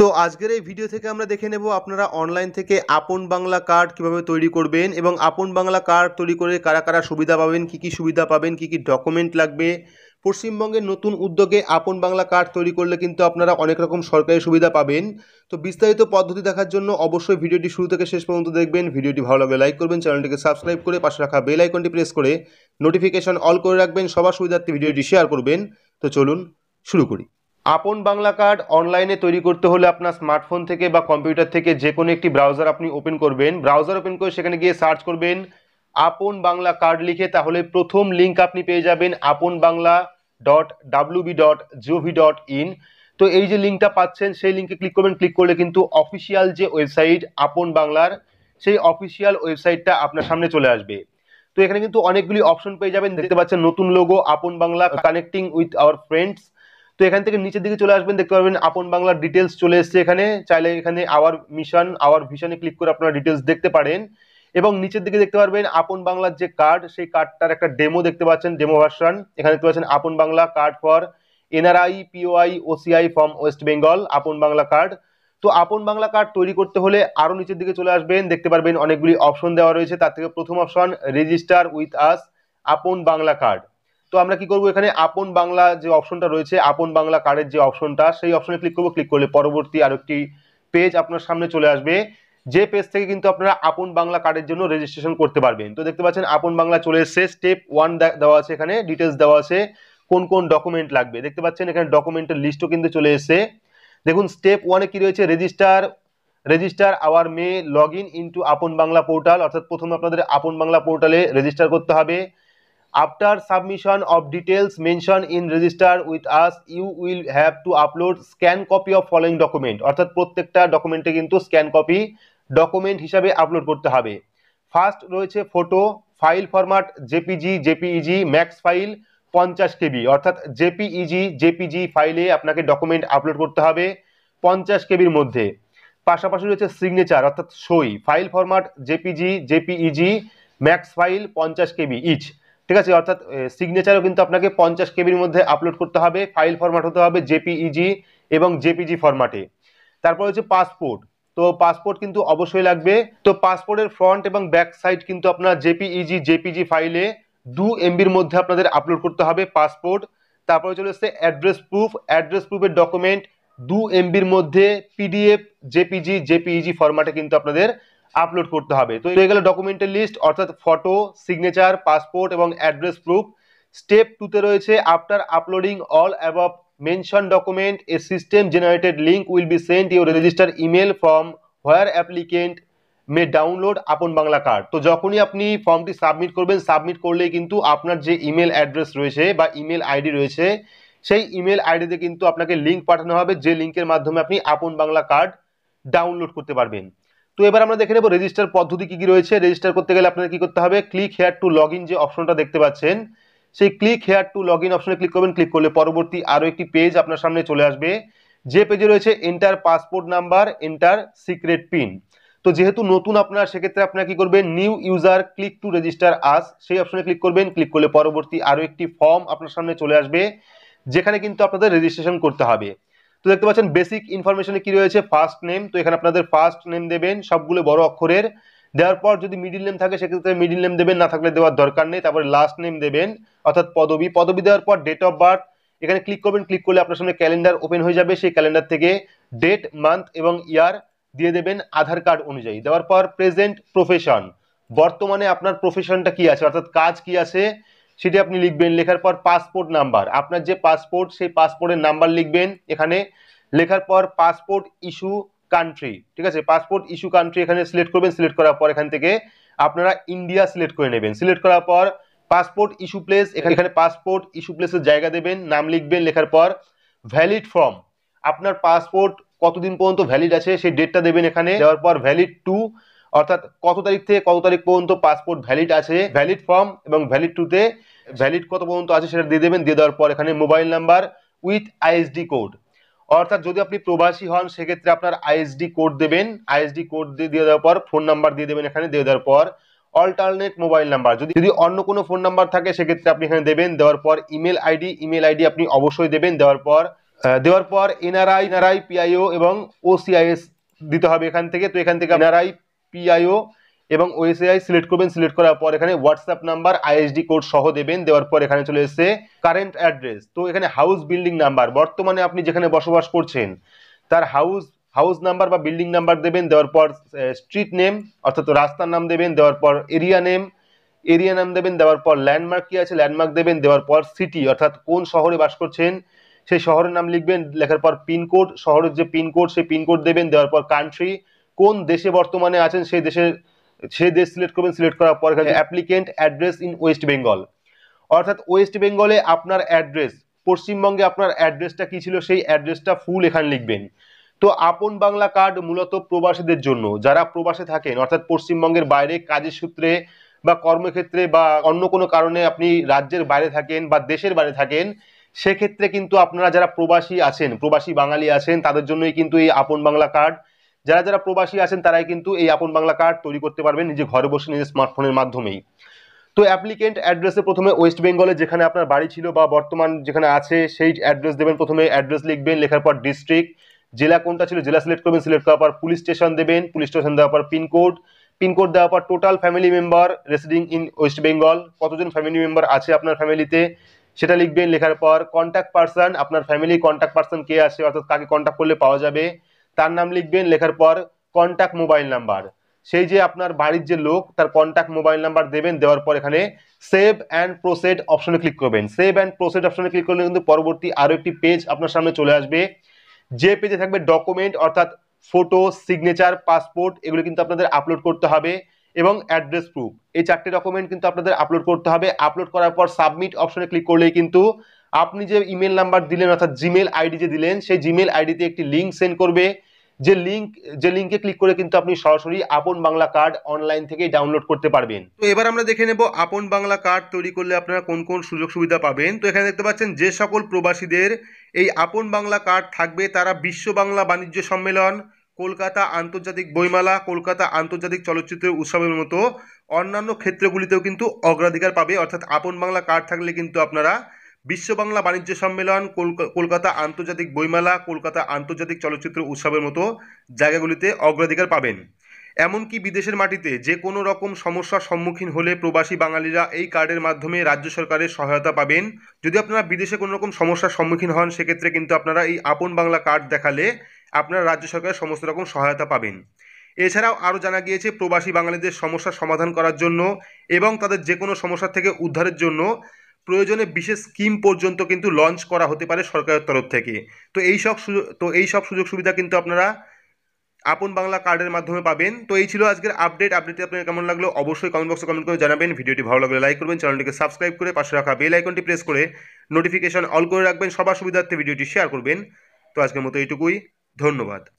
তো আজকের এই ভিডিও থেকে আমরা দেখে নেব আপনারা অনলাইন থেকে আপন বাংলা কার্ড কিভাবে তৈরি করবেন এবং আপন বাংলা কার্ড তৈরি করে কারা কারা সুবিধা পাবেন কি কি সুবিধা পাবেন কি কি ডকুমেন্ট লাগবে পশ্চিমবঙ্গের নতুন উদ্যোগে আপন বাংলা কার্ড তৈরি করলে কিন্তু আপনারা অনেক রকম সরকারি সুবিধা পাবেন তো বিস্তারিত পদ্ধতি দেখার জন্য অবশ্যই ভিডিওটি শুরু থেকে শেষ পর্যন্ত দেখবেন ভিডিওটি ভালো লাগলে লাইক করবেন চ্যানেলটিকে সাবস্ক্রাইব করে পাশে রাখা বেল আইকনটি প্রেস করে নোটিফিকেশন অল করে রাখবেন সবার সুবিধার্থে ভিডিওটি শেয়ার করবেন তো চলুন শুরু করি আপন বাংলা কার্ড অনলাইনে তৈরি করতে হলে আপনার স্মার্টফোন থেকে বা কম্পিউটার থেকে যে কোনো একটি ব্রাউজার আপনি ওপেন করবেন ব্রাউজার ওপেন করে সেখানে গিয়ে সার্চ করবেন আপন বাংলা কার্ড লিখে তাহলে প্রথম লিঙ্ক আপনি পেয়ে যাবেন Apon Bangla dot W B dot G O V dot in তো এই যে লিঙ্কটা পাচ্ছেন সেই লিঙ্কে ক্লিক করবেন ক্লিক করলে কিন্তু অফিসিয়াল যে ওয়েবসাইট আপন বাংলার সেই অফিসিয়াল ওয়েবসাইটটা আপনার সামনে চলে আসবে তো এখানে কিন্তু অনেকগুলি অপশন পেয়ে যাবেন দেখতে পাচ্ছেন নতুন logo Apon Bangla connecting with our friends তো এখান থেকে নিচের দিকে চলে আসবেন দেখতে পারবেন আপন বাংলার ডিটেলস চলে এসছে এখানে চাইলে এখানে আওয়ার মিশন আওয়ার ভিশনে ক্লিক করে আপনারা ডিটেলস দেখতে পারেন এবং নিচের দিকে দেখতে পারবেন আপন বাংলার যে কার্ড সেই কার্ডটার একটা ডেমো দেখতে পাচ্ছেন ডেমো ভার্সন এখানে দেখতে পাচ্ছেন Apon Bangla card for NRI PIO OCI from West Bengal Apon Bangla card তো আপন বাংলা কার্ড তৈরি করতে হলে আরও নিচের দিকে চলে আসবেন দেখতে পারবেন অনেকগুলি অপশন দেওয়া রয়েছে তার থেকে প্রথম অপশন রেজিস্টার উইথ আস আপন বাংলা কার্ড তো আমরা কি করবো এখানে আপন বাংলা যে অপশনটা রয়েছে আপন বাংলা কার্ডের যে অপশনটা সেই অপশনে ক্লিক করবো ক্লিক করলে পরবর্তী আর একটি পেজ আপনার সামনে চলে আসবে যে পেজ থেকে কিন্তু আপনারা আপন বাংলা কার্ডের জন্য রেজিস্ট্রেশন করতে পারবেন তো দেখতে পাচ্ছেন আপন বাংলা চলে এসছে স্টেপ ওয়ান দেওয়া আছে এখানে ডিটেলস দেওয়া আছে কোন কোন ডকুমেন্ট লাগবে দেখতে পাচ্ছেন এখানে ডকুমেন্টের লিস্টও কিন্তু চলে এসছে দেখুন স্টেপ ওয়ানে কি রয়েছে register register our may log in into Apon Bangla portal অর্থাৎ প্রথমে আপনাদের আপন বাংলা পোর্টালে রেজিস্টার করতে হবে after submission of details mention in register with us you will have to upload scan copy of following document অর্থাৎ প্রত্যেকটা ডকুমেন্টে কিন্তু স্ক্যান কপি ডকুমেন্ট হিসাবে আপলোড করতে হবে ফার্স্ট রয়েছে photo file format JPG JPEG max file পঞ্চাশ KB অর্থাৎ জেপিইজি জেপিজি ফাইলে আপনাকে ডকুমেন্ট আপলোড করতে হবে পঞ্চাশ কেবির মধ্যে পাশাপাশি রয়েছে সিগনেচার অর্থাৎ সই file format JPG JPEG max file পঞ্চাশ কেবি ইচ ঠিক আছে অর্থাৎ সিগনেচারও কিন্তু আপনাকে পঞ্চাশ কেবির মধ্যে আপলোড করতে হবে ফাইল ফরম্যাট হতে হবে জেপিইজি এবং জেপিজি ফরম্যাটে তারপর হচ্ছে পাসপোর্ট তো পাসপোর্ট কিন্তু অবশ্যই লাগবে তো পাসপোর্টের ফ্রন্ট এবং ব্যাক সাইড কিন্তু আপনার জেপিইজি জেপিজি ফাইলে দু এমবির মধ্যে আপনাদের আপলোড করতে হবে পাসপোর্ট তারপরে চলে এসছে অ্যাড্রেস প্রুফ অ্যাড্রেস প্রুফের ডকুমেন্ট দু এমবির মধ্যে পিডিএফ জেপিজি জেপিইজি ফরম্যাটে কিন্তু আপনাদের আপলোড করতে হবে তো এই গেল ডকুমেন্টের লিস্ট অর্থাৎ ফটো সিগনেচার পাসপোর্ট এবং অ্যাড্রেস প্রুফ স্টেপ টুতে রয়েছে after uploading all above mention document a system generated link will be sent your register email from where applicant may download Apon Bangla card তো যখনই আপনি ফর্মটি সাবমিট করবেন সাবমিট করলেই কিন্তু আপনার যে ইমেল অ্যাড্রেস রয়েছে বা ইমেল আইডি রয়েছে সেই ইমেল আইডিতে কিন্তু আপনাকে লিঙ্ক পাঠানো হবে যে লিঙ্কের মাধ্যমে আপনি আপন বাংলা কার্ড ডাউনলোড করতে পারবেন তো এবার আমরা দেখে নেব রেজিস্টার পদ্ধতি কী কী রয়েছে রেজিস্টার করতে গেলে আপনাকে কী করতে হবে ক্লিক হেয়ার টু লগ যে অপশনটা দেখতে পাচ্ছেন সেই click here to log in অপশনে ক্লিক করবেন ক্লিক করলে পরবর্তী আরও একটি পেজ আপনার সামনে চলে আসবে যে পেজে রয়েছে enter passport number enter secret pin তো যেহেতু নতুন আপনার সেক্ষেত্রে আপনার কি করবেন new user click to register us সেই অপশনে ক্লিক করবেন ক্লিক করলে পরবর্তী আরও একটি ফর্ম আপনার সামনে চলে আসবে যেখানে কিন্তু আপনাদের রেজিস্ট্রেশন করতে হবে তো দেখতে পাচ্ছেন বেসিক ইনফরমেশনে কি রয়েছে ফার্স্ট নেম তো এখানে আপনাদের ফার্স্ট নেম দেবেন সবগুলো বড় অক্ষরের দেওয়ার পর যদি মিডিল নেম থাকে সেক্ষেত্রে মিডিল নেম দেবেন না থাকলে দেওয়ার দরকার নেই তারপরে লাস্ট নেম দেবেন অর্থাৎ পদবি পদবি দেওয়ার পর ডেট অফ বার্থ এখানে ক্লিক করবেন ক্লিক করলে আপনার সামনে ক্যালেন্ডার ওপেন হয়ে যাবে সেই ক্যালেন্ডার থেকে ডেট মান্থ এবং ইয়ার দিয়ে দেবেন আধার কার্ড অনুযায়ী দেওয়ার পর প্রেজেন্ট প্রফেশন বর্তমানে আপনার প্রফেশনটা কি আছে অর্থাৎ কাজ কি আছে সেটি আপনি লিখবেন লেখার পর পাসপোর্ট নাম্বার আপনার যে পাসপোর্ট সেই পাসপোর্টের নাম্বার লিখবেন এখানে লেখার পর পাসপোর্ট ইস্যু কান্ট্রি ঠিক আছে পাসপোর্ট ইস্যু কান্ট্রি এখানে সিলেক্ট করবেন সিলেক্ট করার পর এখান থেকে আপনারা ইন্ডিয়া সিলেক্ট করে নেবেন সিলেক্ট করার পর পাসপোর্ট ইস্যু প্লেস এখানে পাসপোর্ট ইস্যু প্লেসের জায়গা দেবেন নাম লিখবেন লেখার পর ভ্যালিড ফর্ম আপনার পাসপোর্ট কতদিন পর্যন্ত ভ্যালিড আছে সেই ডেটটা দেবেন এখানে দেওয়ার পর ভ্যালিড টু অর্থাৎ কত তারিখ থেকে কত তারিখ পর্যন্ত পাসপোর্ট ভ্যালিড আছে ভ্যালিড ফর্ম এবং ভ্যালিড টুতে ভ্যালিড কত পর্যন্ত আছে সেটা দিয়ে দেবেন দিয়ে দেওয়ার পর এখানে mobile number with ISD code অর্থাৎ যদি আপনি প্রবাসী হন সেক্ষেত্রে আপনার আইএসডি কোড দেবেন আইএসডি কোড দিয়ে দেওয়ার পর ফোন নাম্বার দিয়ে দেবেন এখানে দিয়ে দেওয়ার পর অল্টারনেট মোবাইল নাম্বার যদি যদি অন্য কোনো ফোন নাম্বার থাকে সেক্ষেত্রে আপনি এখানে দেবেন দেওয়ার পর ইমেল আইডি ইমেল আইডি আপনি অবশ্যই দেবেন দেওয়ার পর দেওয়ার পর এনআরআই এনআরআই পিআইও এবং ওসিআইএস দিতে হবে এখান থেকে তো এখান থেকে এনআরআই পিআইও এবং ওয়েসিআই সিলেক্ট করবেন সিলেক্ট করার পর এখানে হোয়াটসঅ্যাপ নাম্বার আইএসডি কোড সহ দেবেন দেওয়ার পর এখানে চলে এসে কারেন্ট অ্যাড্রেস তো এখানে হাউস বিল্ডিং নাম্বার বর্তমানে আপনি যেখানে বসবাস করছেন তার হাউস হাউস নাম্বার বা বিল্ডিং নাম্বার দেবেন দেওয়ার পর স্ট্রিট নেম অর্থাৎ রাস্তার নাম দেবেন দেওয়ার পর এরিয়া নেম এরিয়া নাম দেবেন দেওয়ার পর ল্যান্ডমার্ক কী আছে ল্যান্ডমার্ক দেবেন দেওয়ার পর সিটি অর্থাৎ কোন শহরে বাস করছেন সেই শহরের নাম লিখবেন লেখার পর পিনকোড শহরের যে পিনকোড সেই পিনকোড দেবেন দেওয়ার পর কান্ট্রি কোন দেশে বর্তমানে আছেন সেই দেশের সেই দেশ সিলেক্ট করবেন সিলেক্ট করার পর applicant address in West Bengal অর্থাৎ ওয়েস্ট বেঙ্গলে আপনার অ্যাড্রেস পশ্চিমবঙ্গে আপনার অ্যাড্রেসটা কী ছিল সেই অ্যাড্রেসটা ফুল এখানে লিখবেন তো আপন বাংলা কার্ড মূলত প্রবাসীদের জন্য যারা প্রবাসে থাকেন অর্থাৎ পশ্চিমবঙ্গের বাইরে কাজের সূত্রে বা কর্মক্ষেত্রে বা অন্য কোনো কারণে আপনি রাজ্যের বাইরে থাকেন বা দেশের বাইরে থাকেন সেক্ষেত্রে কিন্তু আপনারা যারা প্রবাসী আছেন প্রবাসী বাঙালি আছেন তাদের জন্যই কিন্তু এই আপন বাংলা কার্ড যারা যারা প্রবাসী আছেন তারাই কিন্তু এই আপন বাংলা কার্ড তৈরি করতে পারবেন নিজে ঘরে বসে নিজের স্মার্টফোনের মাধ্যমেই তো অ্যাপ্লিকেন্ট অ্যাড্রেসে প্রথমে ওয়েস্ট বেঙ্গলে যেখানে আপনার বাড়ি ছিল বা বর্তমান যেখানে আছে সেই অ্যাড্রেস দেবেন প্রথমে অ্যাড্রেস লিখবেন লেখার পর ডিস্ট্রিক্ট জেলা কোনটা ছিল জেলা সিলেক্ট করবেন সিলেক্ট করার পর পুলিশ স্টেশন দেবেন পুলিশ স্টেশন দেওয়ার পর পিনকোড পিনকোড দেওয়ার পর total family member residing in West Bengal কতজন ফ্যামিলি মেম্বার আছে আপনার ফ্যামিলিতে সেটা লিখবেন লেখার পর কন্ট্যাক্ট পার্সন আপনার ফ্যামিলি কন্ট্যাক্ট পার্সন কে আছে অর্থাৎ কাকে কন্ট্যাক্ট করলে পাওয়া যাবে তার নাম লিখবেন লেখার পর কন্ট্যাক্ট মোবাইল নাম্বার সেই যে আপনার বাড়ির যে লোক তার কন্ট্যাক্ট মোবাইল নাম্বার দেবেন দেওয়ার পর এখানে সেভ অ্যান্ড প্রোসেড অপশনে ক্লিক করবেন সেভ অ্যান্ড প্রোসেড অপশনে ক্লিক করলে কিন্তু পরবর্তী আরও একটি পেজ আপনার সামনে চলে আসবে যে পেজে থাকবে ডকুমেন্ট অর্থাৎ ফটো সিগনেচার পাসপোর্ট এগুলো কিন্তু আপনাদের আপলোড করতে হবে এবং অ্যাড্রেস প্রুফ এই চারটি ডকুমেন্ট কিন্তু আপনাদের আপলোড করতে হবে আপলোড করার পর সাবমিট অপশনে ক্লিক করলেই কিন্তু আপনি যে ইমেল নাম্বার দিলেন অর্থাৎ জিমেল আইডি যে দিলেন সেই জিমেল আইডিতে একটি লিঙ্ক সেন্ড করবে যে লিঙ্ক যে লিঙ্কে ক্লিক করে কিন্তু আপনি সরাসরি আপন বাংলা কার্ড অনলাইন থেকে ডাউনলোড করতে পারবেন তো এবার আমরা দেখে নেব আপন বাংলা কার্ড তৈরি করলে আপনারা কোন কোন সুযোগ সুবিধা পাবেন তো এখানে দেখতে পাচ্ছেন যে সকল প্রবাসীদের এই আপন বাংলা কার্ড থাকবে তারা বিশ্ব বাংলা বাণিজ্য সম্মেলন কলকাতা আন্তর্জাতিক বইমালা কলকাতা আন্তর্জাতিক চলচ্চিত্র উৎসবের মতো অন্যান্য ক্ষেত্রগুলিতেও কিন্তু অগ্রাধিকার পাবে অর্থাৎ আপন বাংলা কার্ড থাকলে কিন্তু আপনারা বিশ্ব বাংলা বাণিজ্য সম্মেলন কলকাতা আন্তর্জাতিক বইমেলা কলকাতা আন্তর্জাতিক চলচ্চিত্র উৎসবের মতো জায়গাগুলিতে অগ্রাধিকার পাবেন এমনকি বিদেশের মাটিতে যে কোনো রকম সমস্যার সম্মুখীন হলে প্রবাসী বাঙালিরা এই কার্ডের মাধ্যমে রাজ্য সরকারের সহায়তা পাবেন যদি আপনারা বিদেশে কোনো রকম সমস্যার সম্মুখীন হন সেক্ষেত্রে কিন্তু আপনারা এই আপন বাংলা কার্ড দেখালে আপনারা রাজ্য সরকারের সমস্ত রকম সহায়তা পাবেন এছাড়াও আরও জানা গিয়েছে প্রবাসী বাঙালিদের সমস্যা সমাধান করার জন্য এবং তাদের যে কোনো সমস্যা থেকে উদ্ধারের জন্য প্রয়োজনে বিশেষ স্কিম পর্যন্ত কিন্তু লঞ্চ করা হতে পারে সরকারের তরফ থেকে তো এই সব তো এই সব সুযোগ সুবিধা কিন্তু আপনারা আপন বাংলা কার্ডের মাধ্যমে পাবেন তো এই ছিল আজকের আপডেট আপডেটটি আপনার কেমন লাগলো অবশ্যই কমেন্ট বক্সে কমেন্ট করে জানাবেন ভিডিওটি ভালো লাগলে লাইক করবেন চ্যানেলটিকে সাবস্ক্রাইব করে পাশে রাখা বেল আইকনটি প্রেস করে নোটিফিকেশন অল করে রাখবেন সবার সুবিধার্থে ভিডিওটি শেয়ার করবেন তো আজকের মতো এইটুকুই ধন্যবাদ